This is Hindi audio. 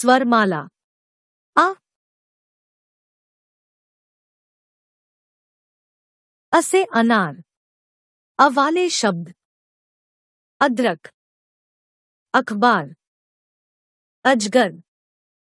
स्वरमाला अ असे अनार अवाले शब्द अदरक अखबार अजगर